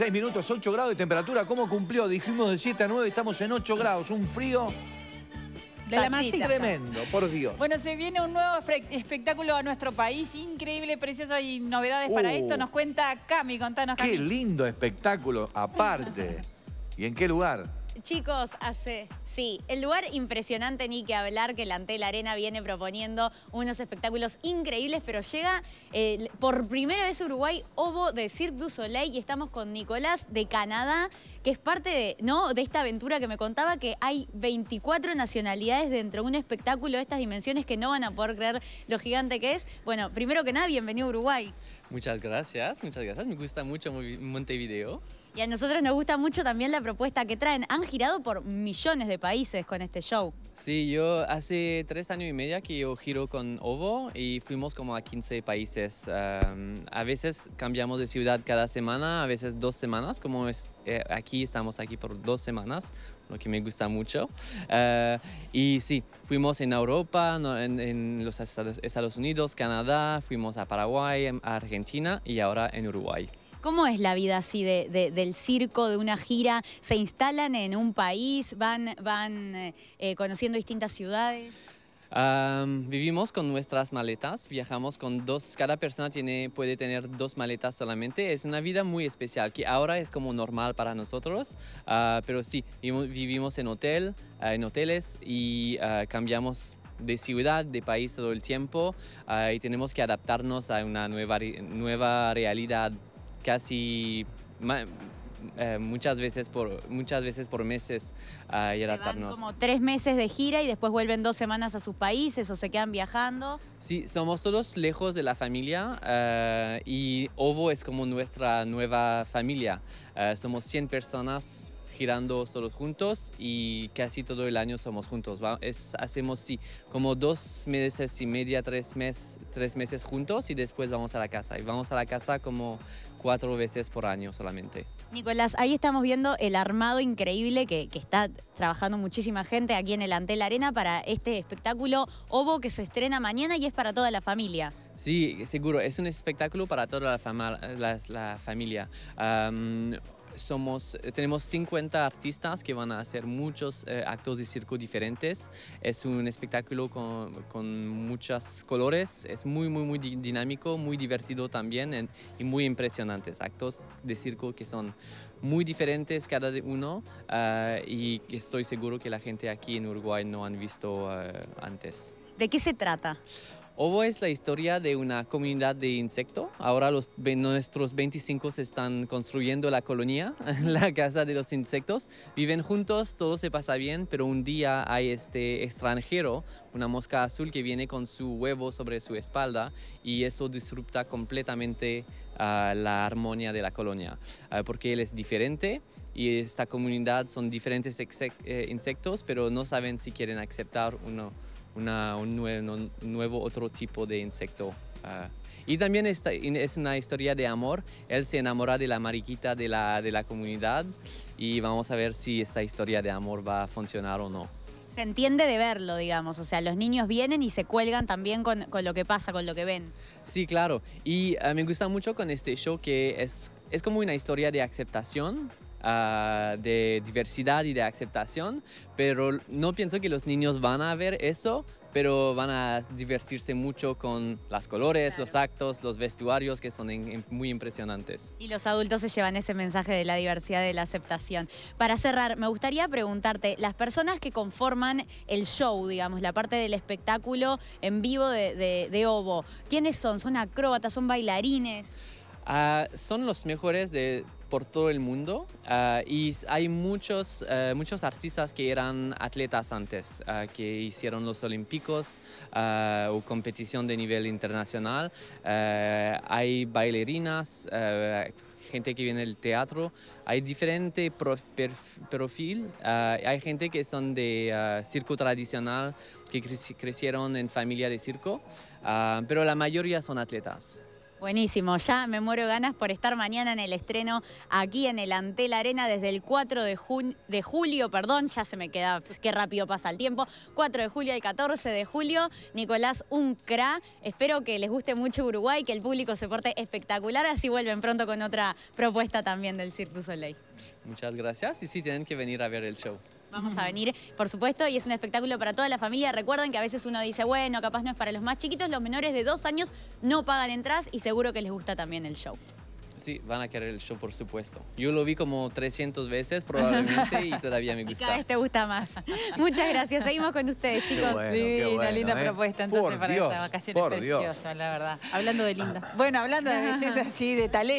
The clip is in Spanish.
6 minutos, 8 grados de temperatura. ¿Cómo cumplió? Dijimos de 7 a 9, estamos en 8 grados. Un frío... Tremendo, por Dios. Bueno, se viene un nuevo espectáculo a nuestro país, increíble, precioso Hay novedades para uh. esto. Nos cuenta Cami, contanos Cami. Qué lindo espectáculo, aparte. ¿Y en qué lugar? chicos, hace... Sí, el lugar impresionante, ni que hablar, que la Antel Arena viene proponiendo unos espectáculos increíbles, pero llega eh, por primera vez Uruguay Ovo de Cirque du Soleil y estamos con Nicolás de Canadá, que es parte de, ¿no? de esta aventura que me contaba que hay 24 nacionalidades dentro de un espectáculo de estas dimensiones que no van a poder creer lo gigante que es. Bueno, primero que nada, bienvenido Uruguay. Muchas gracias, muchas gracias. Me gusta mucho Montevideo. Y a nosotros nos gusta mucho también la propuesta que traen. Han girado por millones de países con este show. Sí, yo hace tres años y medio que yo giro con Ovo y fuimos como a 15 países. a veces cambiamos de ciudad cada semana, a veces dos semanas, como es, eh, aquí estamos aquí por dos semanas, lo que me gusta mucho. Eh, y sí, fuimos en Europa, en, en los Estados Unidos, Canadá, fuimos a Paraguay, a Argentina y ahora en Uruguay. ¿Cómo es la vida así de, del circo, de una gira? ¿Se instalan en un país? ¿Van, van eh, eh, conociendo distintas ciudades? vivimos con nuestras maletas, viajamos con dos, cada persona tiene, puede tener dos maletas solamente. Es una vida muy especial que ahora es como normal para nosotros, ah, pero sí, vivimos en hotel, ah, en hoteles y ah, cambiamos de ciudad, de país todo el tiempo y tenemos que adaptarnos a una nueva, nueva realidad casi eh, muchas veces por muchas veces por meses ah, a adaptarnos. Como tres meses de gira y después vuelven dos semanas a sus países o se quedan viajando. Sí, somos todos lejos de la familia eh, y OVO es como nuestra nueva familia. Eh, somos 100 personas girando solos juntos y casi todo el año somos juntos. hacemos sí, como dos meses y media, tres, mes, tres meses juntos y después vamos a la casa. Y vamos a la casa como cuatro veces por año solamente. Nicolás, ahí estamos viendo el armado increíble que, que está trabajando muchísima gente aquí en el Antel Arena para este espectáculo Ovo que se estrena mañana y es para toda la familia. Sí, seguro, es un espectáculo para toda la, la, familia somos, eh, tenemos 50 artistas que van a hacer muchos eh, actos de circo diferentes. Es un espectáculo con, con, muchos colores, es muy, muy, muy dinámico, muy divertido también y muy impresionantes. Actos de circo que son muy diferentes cada uno eh, y estoy seguro que la gente aquí en Uruguay no han visto antes. ¿De qué se trata? Ovo es la historia de una comunidad de insectos. Ahora los, nuestros 25 se están construyendo la colonia, la casa de los insectos. Viven juntos, todo se pasa bien, pero un día hay este extranjero, una mosca azul que viene con su huevo sobre su espalda y eso disrupta completamente ah, la armonía de la colonia, ah, porque él es diferente y esta comunidad son diferentes eh, insectos, pero no saben si quieren aceptar uno un, nuevo, otro tipo de insecto. Ah. y también es una historia de amor. Él se enamora de la mariquita de la, comunidad y vamos a ver si esta historia de amor va a funcionar o no. Se entiende de verlo, digamos. O sea, los niños vienen y se cuelgan también con, lo que pasa, con lo que ven. Sí, claro. Y ah, me gusta mucho con este show que es, es como una historia de aceptación Ah, de diversidad y de aceptación, pero no pienso que los niños van a ver eso, pero van a divertirse mucho con los colores, los actos, los vestuarios que son muy impresionantes. Y los adultos se llevan ese mensaje de la diversidad, de la aceptación. Para cerrar, me gustaría preguntarte, las personas que conforman el show, digamos, la parte del espectáculo en vivo de, Obo, ¿quiénes son? ¿Son acróbatas? ¿Son bailarines? Ah, son los mejores de por todo el mundo ah, y hay muchos, eh, muchos artistas que eran atletas antes, ah, que hicieron los Olímpicos ah, o competición de nivel internacional. hay bailarinas, gente que viene del teatro, hay diferente perfil, hay gente que son de circo tradicional, que crecieron en familia de circo, pero la mayoría son atletas. Buenísimo, ya me muero ganas por estar mañana en el estreno aquí en el Antel Arena desde el 4 de, julio, perdón, ya se me queda, pues, qué rápido pasa el tiempo, 4 de julio al 14 de julio, Nicolás Uncra, espero que les guste mucho Uruguay, que el público se porte espectacular, así vuelven pronto con otra propuesta también del Cirque du Soleil. Muchas gracias y sí, tienen que venir a ver el show. Vamos a venir, por supuesto, y es un espectáculo para toda la familia. Recuerden que a veces uno dice, bueno, capaz no es para los más chiquitos, los menores de dos años no pagan entradas y seguro que les gusta también el show. Sí, van a querer el show, por supuesto. Yo lo vi como 300 veces probablemente y todavía me gusta. Y cada vez te gusta más. Muchas gracias. Seguimos con ustedes, chicos. sí, una linda ¿eh? propuesta entonces para esta vacación. Es preciosa, la verdad. Hablando de linda. Bueno, hablando de sí, de talento.